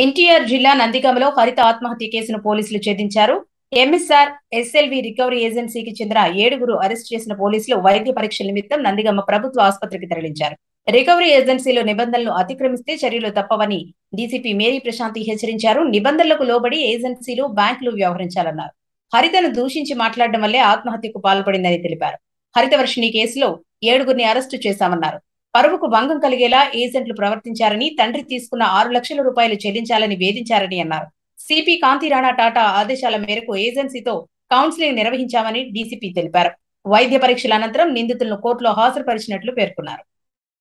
ఎన్టీఆర్ జిల్లా నందిగంలో హరిత ఆత్మహత్య కేసును పోలీసులు ఛేదించారు ఎంఎస్ఆర్ ఎస్ఎల్వి రికవరీ ఏజెన్సీకి చెందిన ఏడుగురు అరెస్ట్ చేసిన పోలీసులు వైద్య పరీక్షల నిమిత్తం నందిగమ ప్రభుత్వ ఆసుపత్రికి తరలించారు రికవరీ ఏజెన్సీలో నిబంధనలు అతిక్రమిస్తే చర్యలు తప్పవని డీసీపీ మేరీ ప్రశాంతి హెచ్చరించారు నిబంధనలకు లోబడి ఏజెన్సీలు బ్యాంకులు వ్యవహరించాలన్నారు హరితను దూషించి మాట్లాడడం వల్లే ఆత్మహత్యకు పాల్పడిందని తెలిపారు హరితవర్షిణి కేసులో ఏడుగురిని అరెస్టు చేశామన్నారు పరువుకు భంగం కలిగేలా ఏజెంట్లు ప్రవర్తించారని తండ్రి తీసుకున్న ఆరు లక్షల రూపాయలు చెల్లించాలని వేధించారని అన్నారు సిపి కాంతి రాణా టాటా ఆదేశాల మేరకు ఏజెన్సీతో కౌన్సిలింగ్ నిర్వహించామని డీసీపీ తెలిపారు వైద్య పరీక్షల అనంతరం నిందితులను కోర్టులో హాజరుపరిచినట్లు పేర్కొన్నారు